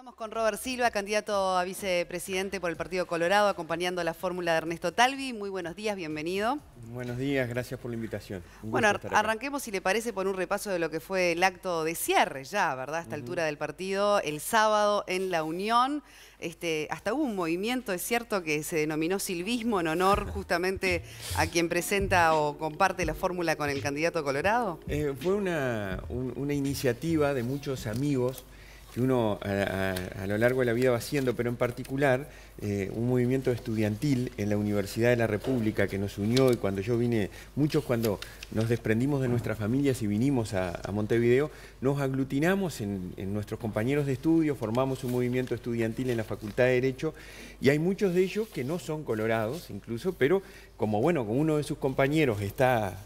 Estamos con Robert Silva, candidato a vicepresidente por el Partido Colorado, acompañando la fórmula de Ernesto Talvi. Muy buenos días, bienvenido. Buenos días, gracias por la invitación. bueno, arranquemos, si le parece, por un repaso de lo que fue el acto de cierre ya, ¿verdad? A esta altura del partido, el sábado en La Unión. Este, hasta hubo un movimiento, es cierto, que se denominó silvismo en honor justamente a quien presenta o comparte la fórmula con el candidato Colorado. Eh, fue una, una iniciativa de muchos amigos que uno a, lo largo de la vida va haciendo, pero en particular eh, un movimiento estudiantil en la Universidad de la República que nos unió y cuando yo vine, muchos cuando nos desprendimos de nuestras familias y vinimos a, Montevideo, nos aglutinamos en, en, nuestros compañeros de estudio, formamos un movimiento estudiantil en la Facultad de Derecho y hay muchos de ellos que no son colorados incluso, pero como bueno, como uno de sus compañeros está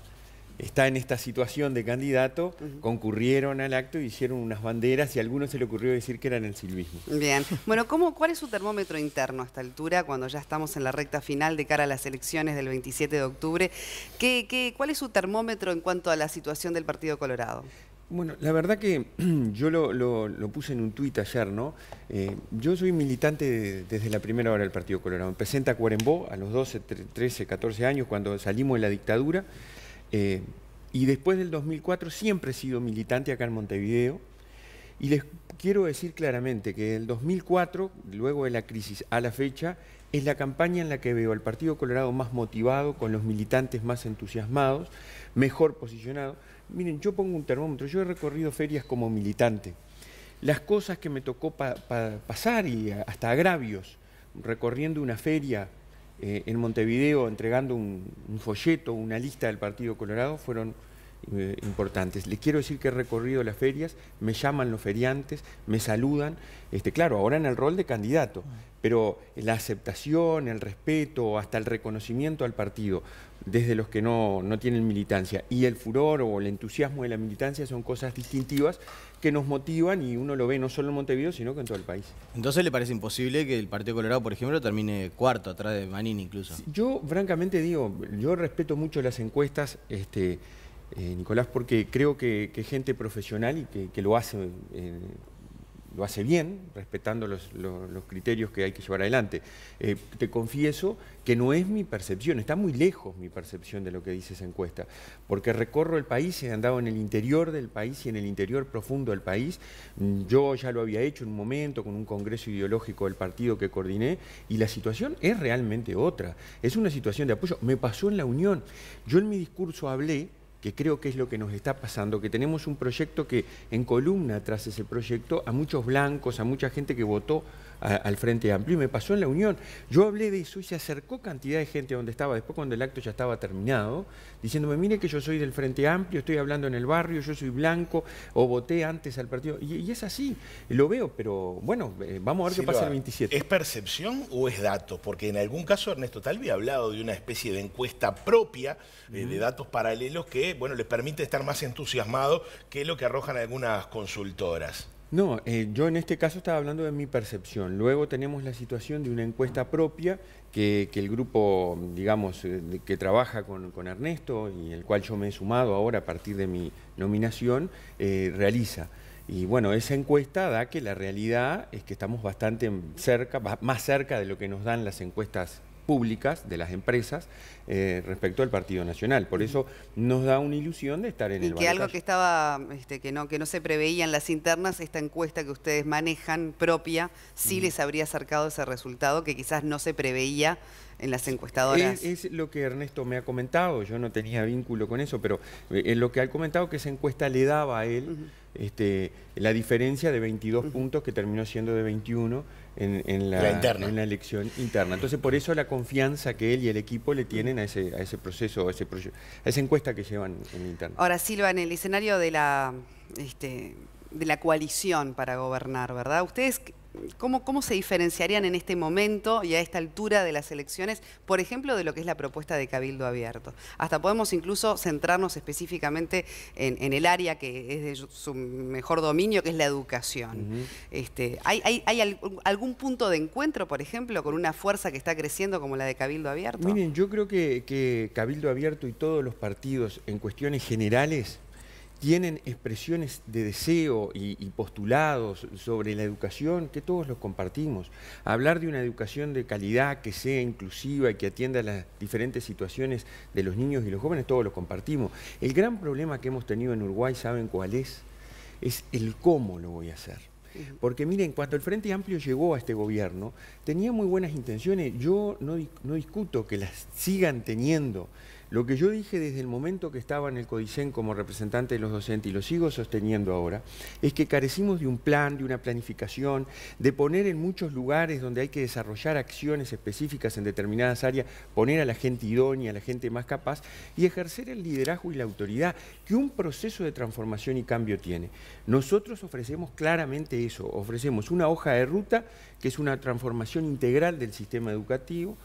está en esta situación de candidato, concurrieron al acto y hicieron unas banderas y a algunos se le ocurrió decir que eran el silbismo. Bien. Bueno, ¿cuál es su termómetro interno a esta altura, cuando ya estamos en la recta final de cara a las elecciones del 27 de octubre? ¿Qué, cuál es su termómetro en cuanto a la situación del Partido Colorado? Bueno, la verdad que yo lo, puse en un tuit ayer, ¿no? Eh, yo soy militante desde la primera hora del Partido Colorado. Presenta en Tacuarembó a los 12, 13, 14 años, cuando salimos de la dictadura. Eh, y después del 2004 siempre he sido militante acá en Montevideo. Y les quiero decir claramente que el 2004, luego de la crisis a la fecha, es la campaña en la que veo al Partido Colorado más motivado, con los militantes más entusiasmados, mejor posicionado. Miren, yo pongo un termómetro, yo he recorrido ferias como militante. Las cosas que me tocó pasar y hasta agravios, recorriendo una feria eh, en Montevideo entregando un, folleto, una lista del Partido Colorado, fueron eh, importantes. Les quiero decir que he recorrido las ferias, me llaman los feriantes, me saludan, este, claro, ahora en el rol de candidato, pero la aceptación, el respeto, hasta el reconocimiento al partido, desde los que no tienen militancia, y el furor o el entusiasmo de la militancia son cosas distintivas que nos motivan y uno lo ve no solo en Montevideo, sino que en todo el país. Entonces le parece imposible que el Partido Colorado, por ejemplo, termine cuarto, atrás de Manini incluso. Yo francamente digo, yo respeto mucho las encuestas, este, eh, Nicolás, porque creo que, es gente profesional y que, lo hace eh, lo hace bien, respetando los, criterios que hay que llevar adelante. Eh, te confieso que no es mi percepción, está muy lejos mi percepción de lo que dice esa encuesta, porque recorro el país, he andado en el interior del país y en el interior profundo del país. Mm, yo ya lo había hecho en un momento con un congreso ideológico del partido que coordiné y la situación es realmente otra. Es una situación de apoyo. Me pasó en la Unión. Yo en mi discurso hablé que creo que es lo que nos está pasando, que tenemos un proyecto que en columna tras ese proyecto a muchos blancos, a mucha gente que votó al Frente Amplio y me pasó en la Unión. Yo hablé de eso y se acercó cantidad de gente a donde estaba, después cuando el acto ya estaba terminado, diciéndome, mire que yo soy del Frente Amplio, estoy hablando en el barrio, yo soy blanco o voté antes al partido. Y, es así, lo veo, pero bueno, eh, vamos a ver qué pasa el 27. ¿Es percepción o es dato? Porque en algún caso Ernesto Talvi ha hablado de una especie de encuesta propia eh, de datos paralelos que, bueno, les permite estar más entusiasmado que lo que arrojan algunas consultoras. No, eh, yo en este caso estaba hablando de mi percepción. Luego tenemos la situación de una encuesta propia que, el grupo, digamos, eh, que trabaja con, Ernesto y el cual yo me he sumado ahora a partir de mi nominación, eh, realiza. Y bueno, esa encuesta da que la realidad es que estamos bastante cerca, más cerca de lo que nos dan las encuestas públicas de las empresas eh, respecto al Partido Nacional. Por eso nos da una ilusión de estar en el el Y que algo que estaba, este, que no, que no se preveía en las internas, esta encuesta que ustedes manejan propia, sí les habría acercado ese resultado que quizás no se preveía en las encuestadoras. Es, lo que Ernesto me ha comentado, yo no tenía vínculo con eso, pero eh, lo que ha comentado que esa encuesta le daba a él este, la diferencia de 22 puntos que terminó siendo de 21 en, la, en, la, elección interna. Entonces, por eso la confianza que él y el equipo le tienen a ese, a ese proceso, a, ese a esa encuesta que llevan en interna. Ahora, Silva, en el escenario de la, este, de la coalición para gobernar, ¿verdad? Ustedes cómo, se diferenciarían en este momento y a esta altura de las elecciones, por ejemplo, de lo que es la propuesta de Cabildo Abierto? Hasta podemos incluso centrarnos específicamente en, el área que es de su mejor dominio, que es la educación. Este, ¿hay, algún punto de encuentro, por ejemplo, con una fuerza que está creciendo como la de Cabildo Abierto? Miren, yo creo que Cabildo Abierto y todos los partidos en cuestiones generales tienen expresiones de deseo y, postulados sobre la educación que todos los compartimos. Hablar de una educación de calidad que sea inclusiva y que atienda las diferentes situaciones de los niños y los jóvenes, todos los compartimos. El gran problema que hemos tenido en Uruguay, ¿saben cuál es? Es el cómo lo voy a hacer. Porque miren, cuando el Frente Amplio llegó a este gobierno, tenía muy buenas intenciones. Yo no discuto que las sigan teniendo. Lo que yo dije desde el momento que estaba en el CODICEN como representante de los docentes, y lo sigo sosteniendo ahora, es que carecimos de un plan, de una planificación, de poner en muchos lugares donde hay que desarrollar acciones específicas en determinadas áreas, poner a la gente idónea, a la gente más capaz, y ejercer el liderazgo y la autoridad que un proceso de transformación y cambio tiene. Nosotros ofrecemos claramente eso, ofrecemos una hoja de ruta que es una transformación integral del sistema educativo,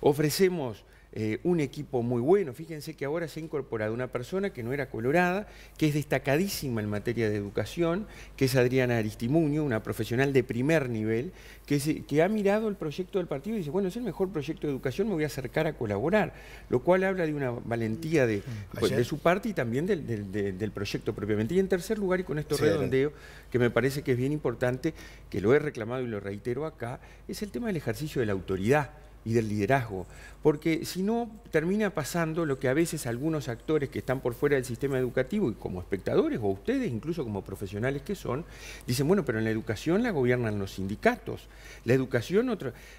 ofrecemos eh, un equipo muy bueno. Fíjense que ahora se ha incorporado una persona que no era colorada, que es destacadísima en materia de educación, que es Adriana Aristimuño, una profesional de primer nivel, que, ha mirado el proyecto del partido y dice, bueno, es el mejor proyecto de educación, me voy a acercar a colaborar, lo cual habla de una valentía de, mm, su parte y también del, proyecto propiamente. Y en tercer lugar, y con esto redondeo, que me parece que es bien importante, que lo he reclamado y lo reitero acá, es el tema del ejercicio de la autoridad y del liderazgo. Porque si no, termina pasando lo que a veces algunos actores que están por fuera del sistema educativo y como espectadores o ustedes, incluso como profesionales que son, dicen, bueno, pero en la educación la gobiernan los sindicatos, la educación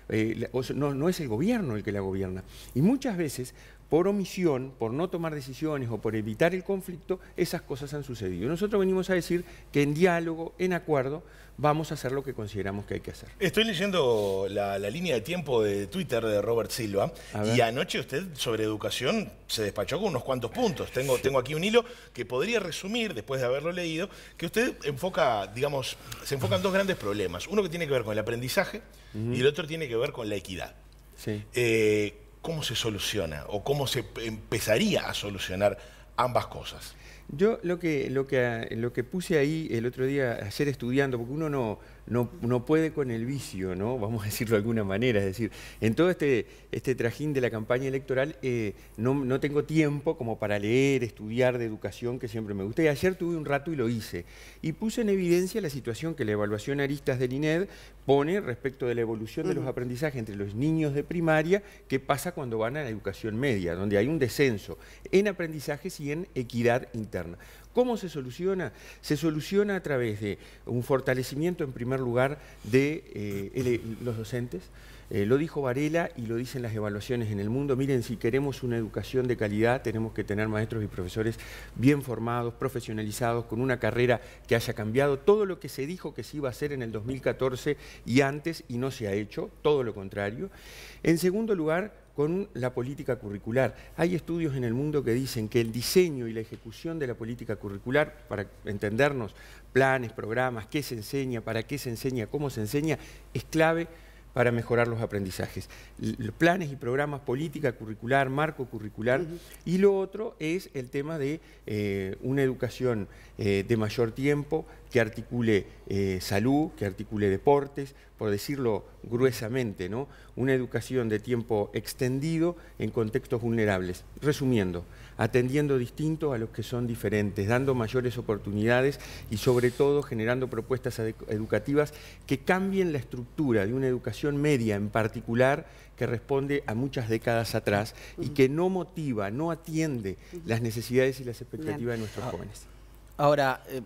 eh, no, no es el gobierno el que la gobierna. Y muchas veces por omisión, por no tomar decisiones o por evitar el conflicto, esas cosas han sucedido. Nosotros venimos a decir que en diálogo, en acuerdo, vamos a hacer lo que consideramos que hay que hacer. Estoy leyendo la, línea de tiempo de Twitter de Robert Silva y anoche usted sobre educación se despachó con unos cuantos puntos. Tengo, tengo aquí un hilo que podría resumir, después de haberlo leído, que usted enfoca, digamos, se enfocan en dos grandes problemas. Uno que tiene que ver con el aprendizaje y el otro tiene que ver con la equidad. Eh, ¿Cómo se soluciona o cómo se empezaría a solucionar ambas cosas? Yo lo que, lo que, lo que puse ahí el otro día, ayer estudiando, porque uno no, no, puede con el vicio, ¿no? Vamos a decirlo de alguna manera. Es decir, en todo este, este trajín de la campaña electoral eh, no, tengo tiempo como para leer, estudiar de educación, que siempre me gusta. Y ayer tuve un rato y lo hice. Y puse en evidencia la situación que la evaluación Aristas del INED pone respecto de la evolución de los aprendizajes entre los niños de primaria, que pasa cuando van a la educación media, donde hay un descenso en aprendizajes y en equidad interna. ¿Cómo se soluciona? Se soluciona a través de un fortalecimiento, en primer lugar, de eh, los docentes. Eh, lo dijo Varela y lo dicen las evaluaciones en el mundo. Miren, si queremos una educación de calidad, tenemos que tener maestros y profesores bien formados, profesionalizados, con una carrera que haya cambiado. Todo lo que se dijo que se iba a hacer en el 2014 y antes y no se ha hecho, todo lo contrario. En segundo lugar, con la política curricular. Hay estudios en el mundo que dicen que el diseño y la ejecución de la política curricular, para entendernos, planes, programas, qué se enseña, para qué se enseña, cómo se enseña, es clave para mejorar los aprendizajes. Los planes y programas, política curricular, marco curricular. Y lo otro es el tema de eh, una educación eh, de mayor tiempo, que articule eh, salud, que articule deportes, por decirlo gruesamente, ¿no? Una educación de tiempo extendido en contextos vulnerables. Resumiendo, atendiendo distinto a los que son diferentes, dando mayores oportunidades y sobre todo generando propuestas educativas que cambien la estructura de una educación media en particular que responde a muchas décadas atrás y que no motiva, no atiende las necesidades y las expectativas de nuestros ah, jóvenes. Ahora, eh,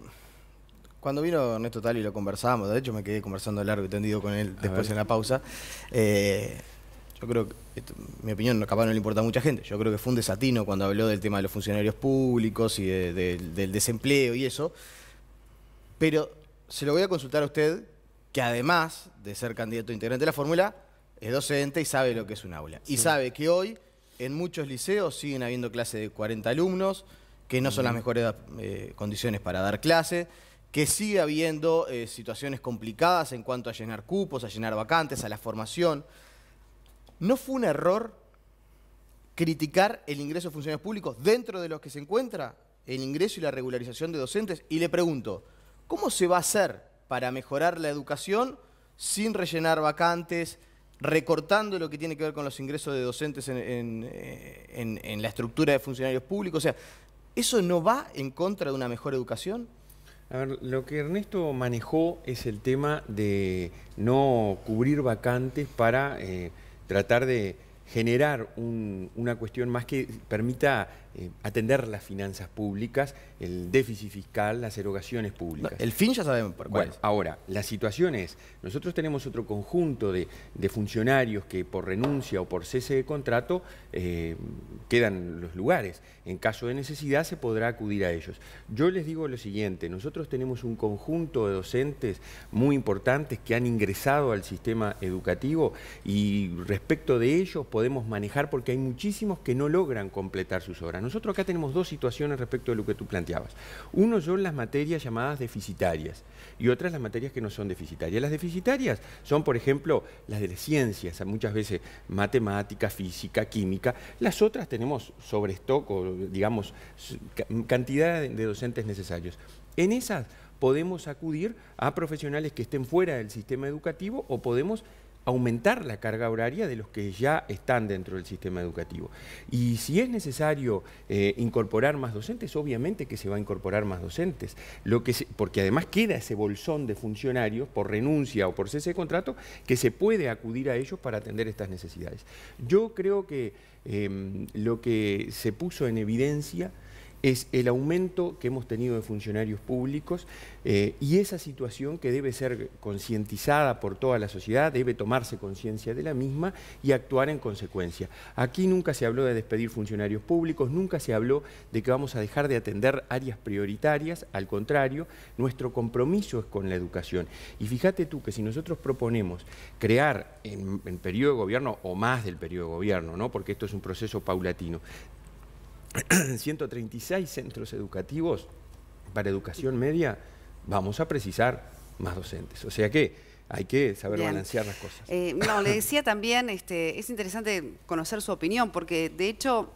cuando vino Ernesto Tal y lo conversábamos, de hecho me quedé conversando largo y tendido con él después en la pausa. Eh, yo creo que, mi opinión capaz no le importa a mucha gente, yo creo que fue un desatino cuando habló del tema de los funcionarios públicos y del desempleo y eso. Pero se lo voy a consultar a usted, que además de ser candidato integrante de la fórmula, es docente y sabe lo que es un aula. Y sabe que hoy en muchos liceos siguen habiendo clases de 40 alumnos, que no son las mejores eh, condiciones para dar clase que sigue habiendo eh, situaciones complicadas en cuanto a llenar cupos, a llenar vacantes, a la formación. ¿No fue un error criticar el ingreso de funcionarios públicos dentro de los que se encuentra el ingreso y la regularización de docentes? Y le pregunto, ¿cómo se va a hacer para mejorar la educación sin rellenar vacantes, recortando lo que tiene que ver con los ingresos de docentes en, en eh, la estructura de funcionarios públicos? O sea, ¿eso no va en contra de una mejor educación? A ver, lo que Ernesto manejó es el tema de no cubrir vacantes para eh, tratar de generar una cuestión más que permita eh, atender las finanzas públicas, el déficit fiscal, las erogaciones públicas. El fin ya sabemos por cuáles. Ahora, la situación es, nosotros tenemos otro conjunto de, funcionarios que por renuncia o por cese de contrato eh, quedan los lugares. En caso de necesidad se podrá acudir a ellos. Yo les digo lo siguiente, nosotros tenemos un conjunto de docentes muy importantes que han ingresado al sistema educativo y respecto de ellos podemos manejar porque hay muchísimos que no logran completar sus horas nosotros acá tenemos dos situaciones respecto de lo que tú planteabas. Uno son las materias llamadas deficitarias y otras las materias que no son deficitarias. Las deficitarias son, por ejemplo, las de las ciencias, muchas veces matemática, física, química. Las otras tenemos sobre digamos, cantidad de docentes necesarios. En esas podemos acudir a profesionales que estén fuera del sistema educativo o podemos aumentar la carga horaria de los que ya están dentro del sistema educativo. Y si es necesario eh, incorporar más docentes, obviamente que se va a incorporar más docentes, porque además queda ese bolsón de funcionarios por renuncia o por cese de contrato que se puede acudir a ellos para atender estas necesidades. Yo creo que em, lo que se puso en evidencia es el aumento que hemos tenido de funcionarios públicos eh, y esa situación que debe ser concientizada por toda la sociedad, debe tomarse conciencia de la misma y actuar en consecuencia. Aquí nunca se habló de despedir funcionarios públicos, nunca se habló de que vamos a dejar de atender áreas prioritarias, al contrario, nuestro compromiso es con la educación. Y fíjate tú que si nosotros proponemos crear en, periodo de gobierno o más del periodo de gobierno, ¿no? porque esto es un proceso paulatino, 136 centros educativos para educación media, vamos a precisar más docentes. O sea que hay que saber balancear las cosas. Eh, no, le decía también, este, es interesante conocer su opinión, porque de hecho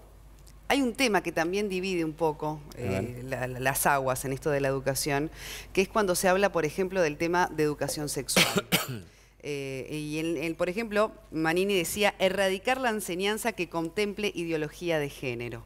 hay un tema que también divide un poco eh, las aguas en esto de la educación, que es cuando se habla, por ejemplo, del tema de educación sexual. Eh, y, por ejemplo, Manini decía, erradicar la enseñanza que contemple ideología de género.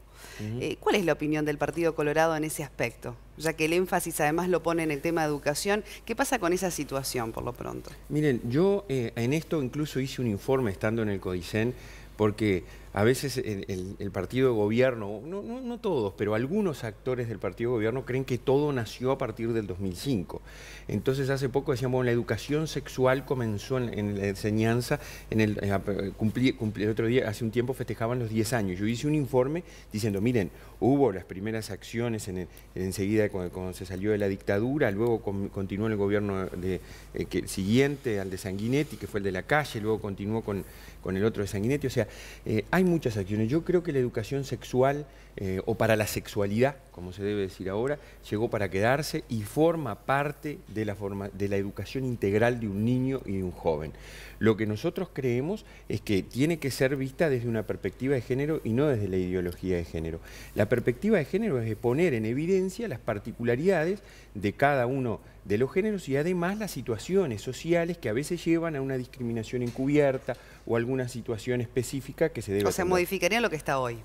Eh, ¿Cuál es la opinión del Partido Colorado en ese aspecto? Ya que el énfasis además lo pone en el tema de educación. ¿Qué pasa con esa situación por lo pronto? Miren, yo eh, en esto incluso hice un informe estando en el CODICEN porque a veces el, partido de gobierno, no, todos, pero algunos actores del partido de gobierno creen que todo nació a partir del 2005. Entonces hace poco decíamos, la educación sexual comenzó en, la enseñanza, el, eh, cumplí, otro día, hace un tiempo festejaban los 10 años. Yo hice un informe diciendo, miren, hubo las primeras acciones enseguida cuando, se salió de la dictadura, luego continuó el gobierno de, eh, siguiente al de Sanguinetti, que fue el de la calle, luego continuó con, el otro de Sanguinetti. O sea, eh, hay muchas acciones. Yo creo que la educación sexual eh, o para la sexualidad como se debe decir ahora, llegó para quedarse y forma parte de la, forma, de la educación integral de un niño y de un joven. Lo que nosotros creemos es que tiene que ser vista desde una perspectiva de género y no desde la ideología de género. La perspectiva de género es de poner en evidencia las particularidades de cada uno de los géneros y además las situaciones sociales que a veces llevan a una discriminación encubierta o alguna situación específica que se debe... O sea, modificaría lo que está hoy.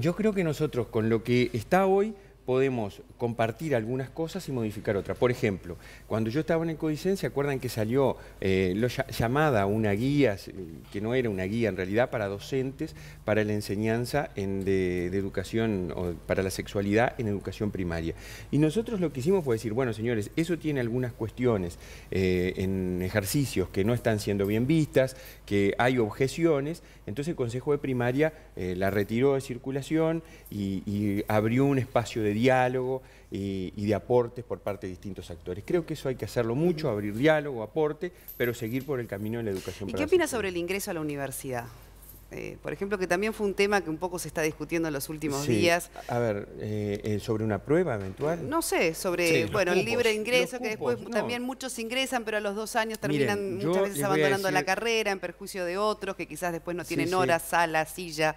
Yo creo que nosotros con lo que está hoy podemos compartir algunas cosas y modificar otras. Por ejemplo, cuando yo estaba en el Codicen, ¿se acuerdan que salió eh, llamada una guía, que no era una guía en realidad, para docentes, para la enseñanza de, educación, o para la sexualidad en educación primaria? Y nosotros lo que hicimos fue decir, bueno, señores, eso tiene algunas cuestiones eh, en ejercicios que no están siendo bien vistas, que hay objeciones, entonces el Consejo de Primaria eh, la retiró de circulación y abrió un espacio de diálogo eh, y de aportes por parte de distintos actores. Creo que eso hay que hacerlo mucho, abrir diálogo, aporte, pero seguir por el camino de la educación. ¿Y qué opinas sobre el ingreso a la universidad? Eh, por ejemplo, que también fue un tema que un poco se está discutiendo en los últimos días. A ver, eh, sobre una prueba eventual. No sé, sobre bueno el libre ingreso, que después también muchos ingresan, pero a los dos años terminan muchas veces abandonando la carrera en perjuicio de otros, que quizás después no tienen horas, sala, silla.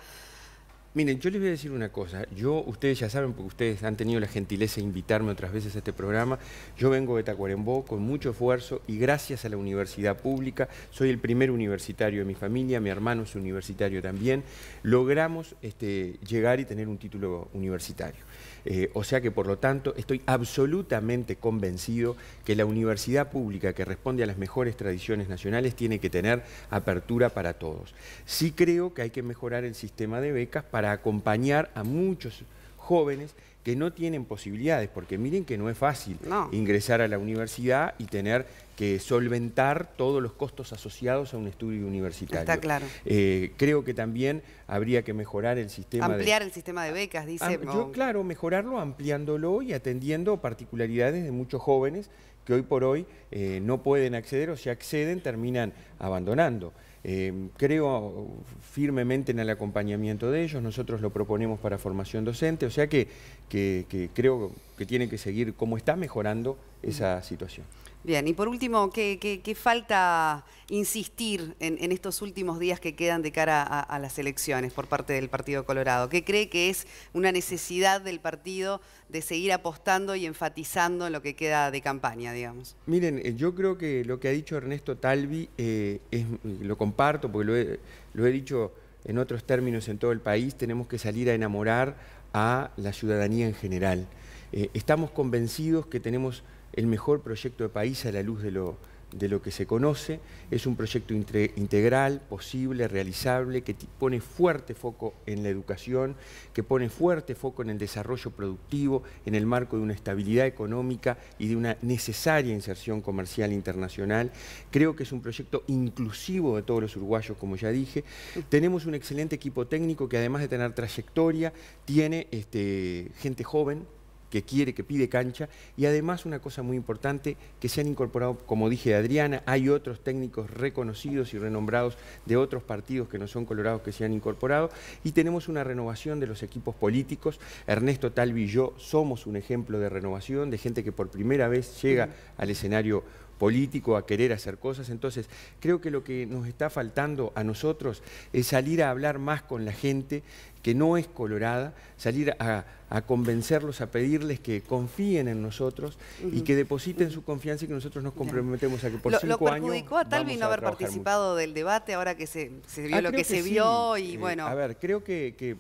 Miren, yo les voy a decir una cosa. Yo, ustedes ya saben, porque ustedes han tenido la gentileza de invitarme otras veces a este programa. Yo vengo de Tacuarembó con mucho esfuerzo y gracias a la universidad pública. Soy el primer universitario de mi familia, mi hermano es universitario también. Logramos este, llegar y tener un título universitario. Eh, o sea que, por lo tanto, estoy absolutamente convencido que la universidad pública que responde a las mejores tradiciones nacionales tiene que tener apertura para todos. Sí creo que hay que mejorar el sistema de becas para acompañar a muchos jóvenes que no tienen posibilidades, porque miren que no es fácil ingresar a la universidad y tener que solventar todos los costos asociados a un estudio universitario. Está claro. Eh, creo que también habría que mejorar el sistema Ampliar el sistema de becas, dice. yo, claro, mejorarlo ampliándolo y atendiendo particularidades de muchos jóvenes que hoy por hoy eh, no pueden acceder o si acceden terminan abandonando. Eh, creo firmemente en el acompañamiento de ellos, nosotros lo proponemos para formación docente, o sea que, que creo que tiene que seguir como está mejorando esa situación. Bien, y por último, ¿qué, falta insistir en, estos últimos días que quedan de cara a, las elecciones por parte del Partido Colorado? ¿Qué cree que es una necesidad del partido de seguir apostando y enfatizando en lo que queda de campaña, digamos? Miren, eh, yo creo que lo que ha dicho Ernesto Talvi, eh, es, lo comparto porque lo he, dicho en otros términos en todo el país, tenemos que salir a enamorar a la ciudadanía en general. Eh, estamos convencidos que tenemos el mejor proyecto de país a la luz de lo, de lo que se conoce. Es un proyecto integral, posible, realizable, que pone fuerte foco en la educación, que pone fuerte foco en el desarrollo productivo, en el marco de una estabilidad económica y de una necesaria inserción comercial internacional. Creo que es un proyecto inclusivo de todos los uruguayos, como ya dije. Tenemos un excelente equipo técnico que además de tener trayectoria, tiene este, gente joven, que quiere, que pide cancha. Y además una cosa muy importante, que se han incorporado, como dije Adriana, hay otros técnicos reconocidos y renombrados de otros partidos que no son colorados que se han incorporado. Y tenemos una renovación de los equipos políticos. Ernesto Talvi y yo somos un ejemplo de renovación, de gente que por primera vez llega al escenario político a querer hacer cosas. Entonces, creo que lo que nos está faltando a nosotros es salir a hablar más con la gente que no es colorada, salir a, convencerlos, a pedirles que confíen en nosotros y que depositen su confianza y que nosotros nos comprometemos a que por lo, cinco años. Lo perjudicó a no haber participado del debate ahora que se, vio ah, lo que, se vio y eh, bueno. A ver, creo que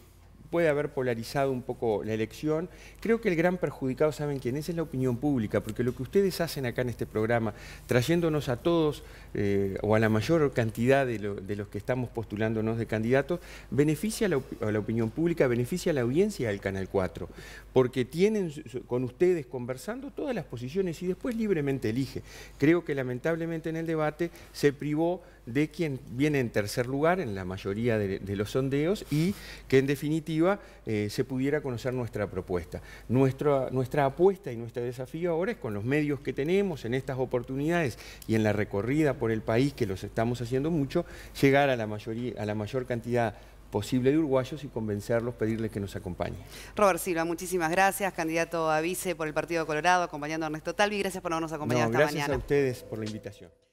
puede haber polarizado un poco la elección. Creo que el gran perjudicado, ¿saben quién es? Es la opinión pública, porque lo que ustedes hacen acá en este programa, trayéndonos a todos eh, o a la mayor cantidad de, los que estamos postulándonos de candidatos, beneficia a la, opinión pública, beneficia a la audiencia del Canal 4, porque tienen con ustedes conversando todas las posiciones y después libremente elige. Creo que lamentablemente en el debate se privó de quien viene en tercer lugar en la mayoría de, los sondeos y que en definitiva eh, se pudiera conocer nuestra propuesta. Nuestra, nuestra apuesta y nuestro desafío ahora es con los medios que tenemos, en estas oportunidades y en la recorrida por el país que los estamos haciendo mucho, llegar a la, mayoría, a la mayor cantidad posible de uruguayos y convencerlos, pedirles que nos acompañen. Robert Silva, muchísimas gracias, candidato a vice por el Partido Colorado, acompañando a Ernesto Talvi, gracias por habernos acompañado esta mañana. Gracias a ustedes por la invitación.